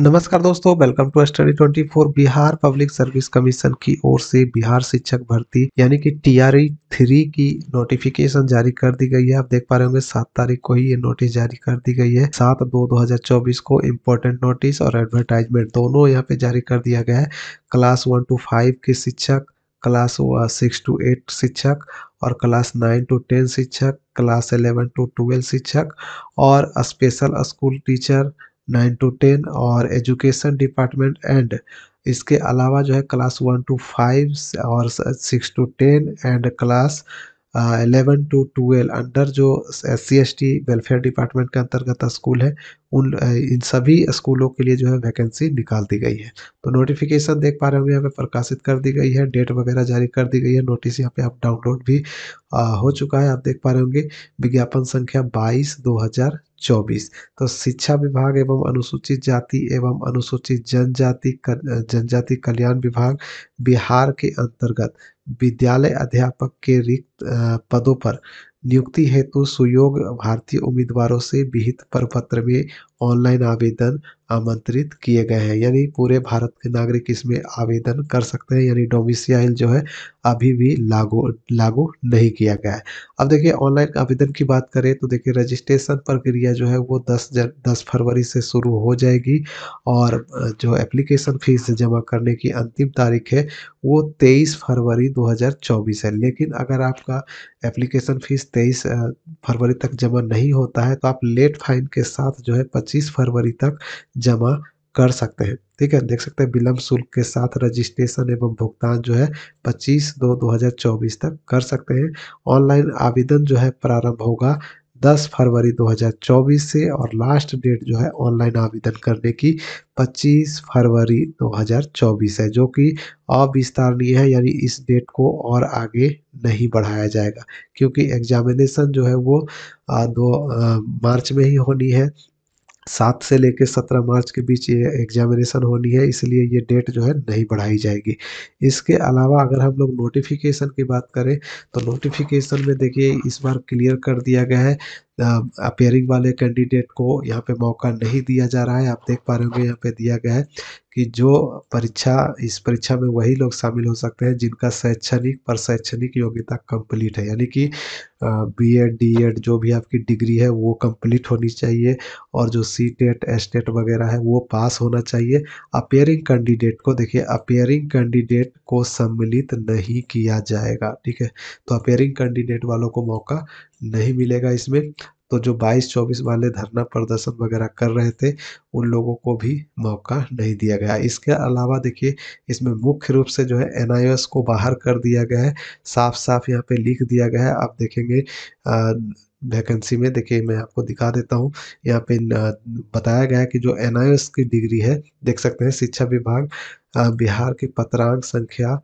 नमस्कार दोस्तों welcome to study 24 Bihar public service commission की ओर से बिहार शिक्षक भर्ती यानी कि टीआरई थ्री e की नोटिफिकेशन जारी कर दी गई है आप देख पा रहे होंगे सात तारीख को ही ये नोटिस जारी कर दी गई है सात दो 2024 हजार चौबीस को इम्पोर्टेंट नोटिस और एडवर्टाइजमेंट दोनों यहाँ पे जारी कर दिया गया है क्लास वन टू फाइव के शिक्षक क्लास सिक्स टू एट शिक्षक और क्लास नाइन टू टेन शिक्षक क्लास इलेवन टू ट्वेल्व शिक्षक और special school teacher nine to ten और एजुकेशन डिपार्टमेंट एंड इसके अलावा जो है क्लास वन टू फाइव और six to ten and class eleven to twelve under जो S C S T welfare department के अंतर्गत स्कूल है उन इन सभी स्कूलों के लिए जो है वैकेंसी निकाल दी गई है तो नोटिफिकेशन देख पा रहे होंगे यहाँ पे प्रकाशित कर दी गई है डेट वगैरह जारी कर दी गई है नोटिस यहाँ पे आप डाउनलोड भी आ, हो चुका है आप देख पा रहे होंगे विज्ञापन संख्या बाईस दो हजार चौबीस तो शिक्षा विभाग एवं अनुसूचित जाति एवं अनुसूचित जनजाति जनजाति कल्याण विभाग बिहार के अंतर्गत विद्यालय अध्यापक के रिक्त पदों पर नियुक्ति हेतु सुयोग भारतीय उम्मीदवारों से विहित प्रपत्र में ऑनलाइन आवेदन आमंत्रित किए गए हैं यानी पूरे भारत के नागरिक इसमें आवेदन कर सकते हैं यानी डोमिसाइल जो है अभी भी लागू लागू नहीं किया गया है अब देखिए ऑनलाइन आवेदन की बात करें तो देखिए रजिस्ट्रेशन प्रक्रिया जो है वो दस जन दस फरवरी से शुरू हो जाएगी और जो एप्लीकेशन फीस जमा करने की अंतिम तारीख है वो तेईस फरवरी दो है लेकिन अगर आपका एप्लीकेशन फीस तेईस फरवरी तक जमा नहीं होता है तो आप लेट फाइन के साथ जो है पच्चीस फरवरी तक जमा कर सकते हैं ठीक है देख सकते हैं विलंब शुल्क के साथ रजिस्ट्रेशन एवं भुगतान जो है 25 दो 2024 तक कर सकते हैं ऑनलाइन आवेदन जो है प्रारंभ होगा 10 फरवरी 2024 से और लास्ट डेट जो है ऑनलाइन आवेदन करने की 25 फरवरी 2024 है जो कि अविस्तारणीय है यानी इस डेट को और आगे नहीं बढ़ाया जाएगा क्योंकि एग्जामिनेशन जो है वो दो मार्च में ही होनी है सात से लेकर सत्रह मार्च के बीच ये एग्जामिनेशन होनी है इसलिए ये डेट जो है नहीं बढ़ाई जाएगी इसके अलावा अगर हम लोग नोटिफिकेशन की बात करें तो नोटिफिकेशन में देखिए इस बार क्लियर कर दिया गया है अपेयरिंग वाले कैंडिडेट को यहाँ पे मौका नहीं दिया जा रहा है आप देख पा रहे होंगे यहाँ पे दिया गया है कि जो परीक्षा इस परीक्षा में वही लोग शामिल हो सकते हैं जिनका शैक्षणिक पर शैक्षणिक योग्यता कंप्लीट है यानी कि बी एड डी एड जो भी आपकी डिग्री है वो कंप्लीट होनी चाहिए और जो सी टेट एस टेट वगैरह है वो पास होना चाहिए अपेयरिंग कैंडिडेट को देखिए अपेयरिंग कैंडिडेट को सम्मिलित नहीं किया जाएगा ठीक है तो अपेयरिंग कैंडिडेट वालों को मौका नहीं मिलेगा इसमें तो जो 22 24 वाले धरना प्रदर्शन वगैरह कर रहे थे उन लोगों को भी मौका नहीं दिया गया इसके अलावा देखिए इसमें मुख्य रूप से जो है एन को बाहर कर दिया गया है साफ साफ यहाँ पे लिख दिया गया है आप देखेंगे वैकेंसी में देखिए मैं आपको दिखा देता हूँ यहाँ पे बताया गया है कि जो एन की डिग्री है देख सकते हैं शिक्षा विभाग बिहार की पत्रांक संख्या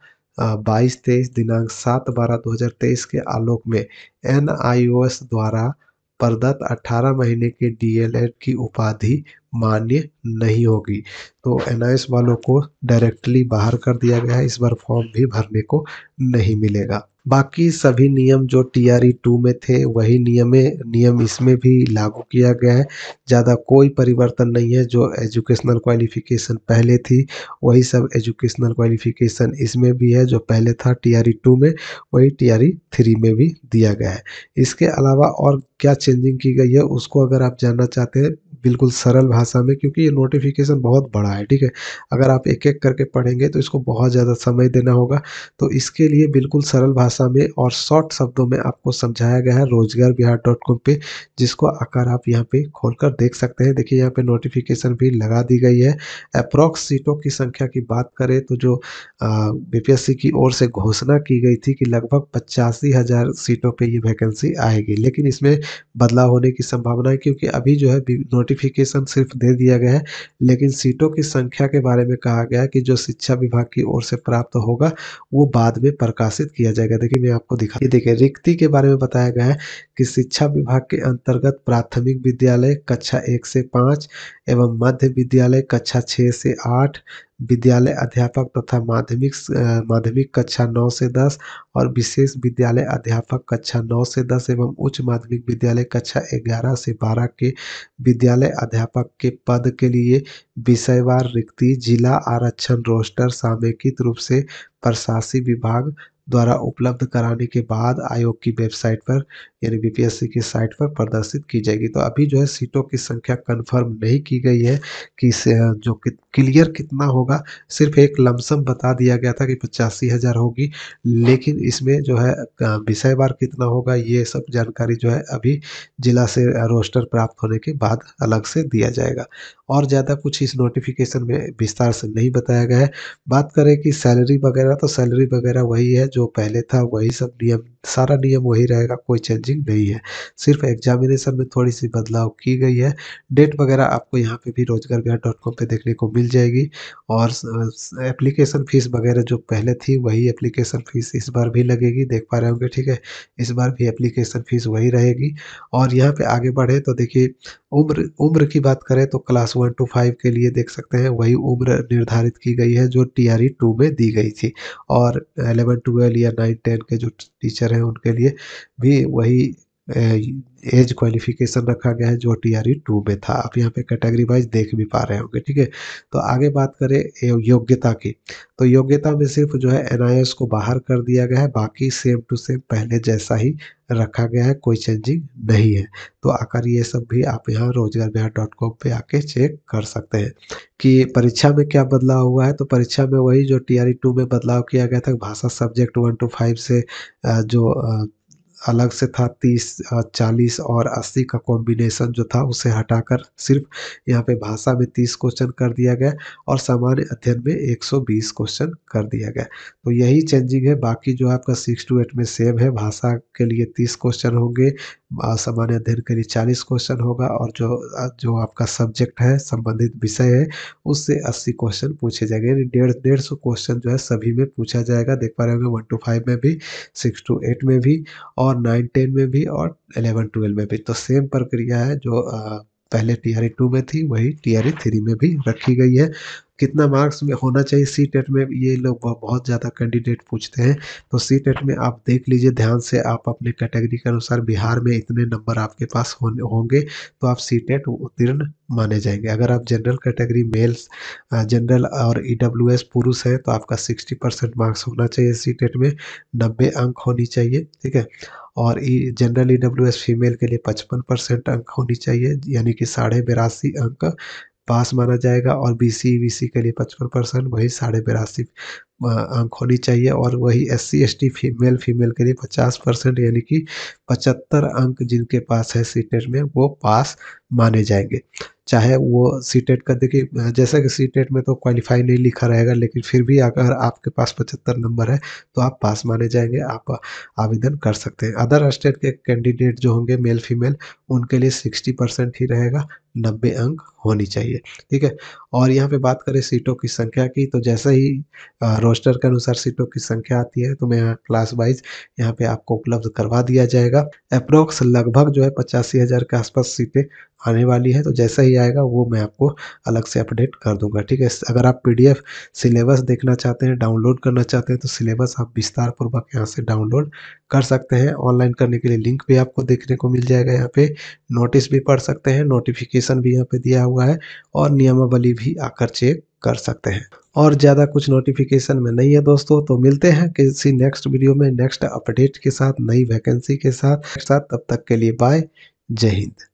बाईस तेईस दिनांक सात बारह दो हजार तेईस के आलोक में एन द्वारा प्रदत्त अठारह महीने के डीएलएड की उपाधि मान्य नहीं होगी तो एन वालों को डायरेक्टली बाहर कर दिया गया है इस बार फॉर्म भी भरने को नहीं मिलेगा बाकी सभी नियम जो टी आर ई टू में थे वही नियम नियम इसमें भी लागू किया गया है ज़्यादा कोई परिवर्तन नहीं है जो एजुकेशनल क्वालिफिकेशन पहले थी वही सब एजुकेशनल क्वालिफिकेशन इसमें भी है जो पहले था टी आर ई टू में वही टी आर ई थ्री में भी दिया गया है इसके अलावा और क्या चेंजिंग की गई है उसको अगर आप जानना चाहते हैं बिल्कुल सरल भाषा में क्योंकि ये नोटिफिकेशन बहुत बड़ा है ठीक है अगर आप एक एक करके पढ़ेंगे तो इसको बहुत ज़्यादा समय देना होगा तो इसके लिए बिल्कुल सरल भाषा में और शॉर्ट शब्दों में आपको समझाया गया है रोजगार बिहार डॉट कॉम पर जिसको आकर आप यहाँ पर खोल कर देख सकते हैं देखिए यहाँ पर नोटिफिकेशन भी लगा दी गई है अप्रॉक्स सीटों की संख्या की बात करें तो जो सी की ओर से घोषणा की गई थी कि लगभग पचासी हज़ार सीटों पर ये वैकेंसी आएगी लेकिन इसमें बदलाव होने की संभावना है क्योंकि अभी जो है नोटिफिकेशन सिर्फ दे दिया गया है लेकिन सीटों की संख्या के बारे में कहा गया है कि जो शिक्षा विभाग की ओर से प्राप्त होगा वो बाद में प्रकाशित किया जाएगा देखिए मैं आपको दिखा ये देखिए रिक्ति के बारे में बताया गया है कि शिक्षा विभाग के अंतर्गत प्राथमिक विद्यालय कक्षा एक से पाँच एवं मध्य विद्यालय कक्षा छः से आठ विद्यालय अध्यापक तथा माध्यमिक माध्यमिक कक्षा नौ से दस और विशेष विद्यालय अध्यापक कक्षा नौ से दस एवं उच्च माध्यमिक विद्यालय कक्षा ग्यारह से बारह के विद्यालय अध्यापक के पद के लिए विषयवार रिक्ति जिला आरक्षण रोस्टर सामेकित रूप से प्रशासी विभाग द्वारा उपलब्ध कराने के बाद आयोग की वेबसाइट पर यानी बीपीएससी की साइट पर प्रदर्शित की जाएगी तो अभी जो है सीटों की संख्या कंफर्म नहीं की गई है कि जो कि, क्लियर कितना होगा सिर्फ एक लमसम बता दिया गया था कि पचासी हज़ार होगी लेकिन इसमें जो है विषय बार कितना होगा ये सब जानकारी जो है अभी जिला से रोस्टर प्राप्त होने के बाद अलग से दिया जाएगा और ज़्यादा कुछ इस नोटिफिकेशन में विस्तार से नहीं बताया गया है बात करें कि सैलरी वगैरह तो सैलरी वगैरह वही है जो पहले था वही सब नियम सारा नियम वही रहेगा कोई चेंजिंग नहीं है सिर्फ एग्जामिनेशन में थोड़ी सी बदलाव की गई है डेट वगैरह आपको यहाँ पे भी रोजगार बिहार डॉट कॉम पर देखने को मिल जाएगी और एप्लीकेशन फ़ीस वगैरह जो पहले थी वही एप्लीकेशन फ़ीस इस बार भी लगेगी देख पा रहे होंगे ठीक है इस बार भी एप्लीकेशन फ़ीस वही रहेगी और यहाँ पर आगे बढ़े तो देखिए उम्र उम्र की बात करें तो क्लास वन टू फाइव के लिए देख सकते हैं वही उम्र निर्धारित की गई है जो टी आर ई टू में दी गई थी और एलेवन ट्वेल्व या नाइन टेन के जो टीचर हैं उनके लिए भी वही एज क्वालिफिकेशन रखा गया है जो टी आर टू में था आप यहाँ पे कैटेगरी वाइज देख भी पा रहे होंगे ठीक है तो आगे बात करें योग्यता की तो योग्यता में सिर्फ जो है एन को बाहर कर दिया गया है बाकी सेम टू सेम पहले जैसा ही रखा गया है कोई चेंजिंग नहीं है तो आकर ये सब भी आप यहाँ रोजगार बिहार डॉट कॉम पर आके चेक कर सकते हैं कि परीक्षा में क्या बदलाव हुआ है तो परीक्षा में वही जो टी आर टू में बदलाव किया गया था भाषा सब्जेक्ट वन टू फाइव से जो अलग से था तीस चालीस और अस्सी का कॉम्बिनेशन जो था उसे हटाकर सिर्फ यहाँ पे भाषा में तीस क्वेश्चन कर दिया गया और सामान्य अध्ययन में एक सौ बीस क्वेश्चन कर दिया गया तो यही चेंजिंग है बाकी जो आपका सिक्स टू एट में सेम है भाषा के लिए तीस क्वेश्चन होंगे सामान्य अध्ययन के लिए चालीस क्वेश्चन होगा और जो जो आपका सब्जेक्ट है संबंधित विषय है उससे अस्सी क्वेश्चन पूछे जाएंगे यानी डेढ़ डेढ़ सौ क्वेश्चन जो है सभी में पूछा जाएगा देख पा रहे होंगे वन टू फाइव में भी सिक्स टू एट में भी और और नाइन टेन में भी और एलेवन ट्वेल्व में भी तो सेम प्रक्रिया है जो पहले टी आर ई टू में थी वही टी आर ई थ्री में भी रखी गई है कितना मार्क्स में होना चाहिए सी टेट में ये लोग बहुत ज़्यादा कैंडिडेट पूछते हैं तो सी टेट में आप देख लीजिए ध्यान से आप अपने कैटेगरी के अनुसार बिहार में इतने नंबर आपके पास होंगे तो आप सी टेट उत्तीर्ण माने जाएंगे अगर आप जनरल कैटेगरी मेल्स जनरल और ई e पुरुष हैं तो आपका सिक्सटी परसेंट मार्क्स होना चाहिए सी टेट में नब्बे अंक होनी चाहिए ठीक है और ई जनरल ई फीमेल के लिए पचपन परसेंट अंक होनी चाहिए यानी कि साढ़े बिरासी अंक पास माना जाएगा और बी सी वी सी के लिए पचपन परसेंट वही साढ़े बिरासी अंक होनी चाहिए और वही S C S T female female के लिए पचास परसेंट यानी कि पचहत्तर अंक जिनके पास है सीटेट में वो पास माने जाएंगे चाहे वो सीटेट e का देखिए जैसा कि सी टेट e में तो क्वालिफाई नहीं लिखा रहेगा लेकिन फिर भी अगर आपके पास पचहत्तर नंबर है तो आप पास माने जाएंगे आप आवेदन कर सकते हैं अदर स्टेट के कैंडिडेट जो होंगे मेल फीमेल उनके लिए सिक्सटी परसेंट ही रहेगा नब्बे अंक होनी चाहिए ठीक है और यहाँ पे बात करें सीटों की संख्या की तो जैसे ही रोस्टर के अनुसार सीटों की संख्या आती है तो मैं यहाँ क्लास वाइज यहाँ पे आपको उपलब्ध करवा दिया जाएगा अप्रोक्स लगभग जो है पचासी हज़ार के आसपास सीटें आने वाली है तो जैसा ही आएगा वो मैं आपको अलग से अपडेट कर दूंगा ठीक है अगर आप पीडीएफ सिलेबस देखना चाहते हैं डाउनलोड करना चाहते हैं तो सिलेबस आप विस्तार पूर्वक यहाँ से डाउनलोड कर सकते हैं ऑनलाइन करने के लिए लिंक भी आपको देखने को मिल जाएगा यहाँ पे नोटिस भी पढ़ सकते हैं नोटिफिकेशन भी यहाँ पे दिया हुआ है और नियमावली भी आकर चेक कर सकते हैं और ज़्यादा कुछ नोटिफिकेशन में नहीं है दोस्तों तो मिलते हैं किसी नेक्स्ट वीडियो में नेक्स्ट अपडेट के साथ नई वैकेंसी के साथ साथ तब तक के लिए बाय जय हिंद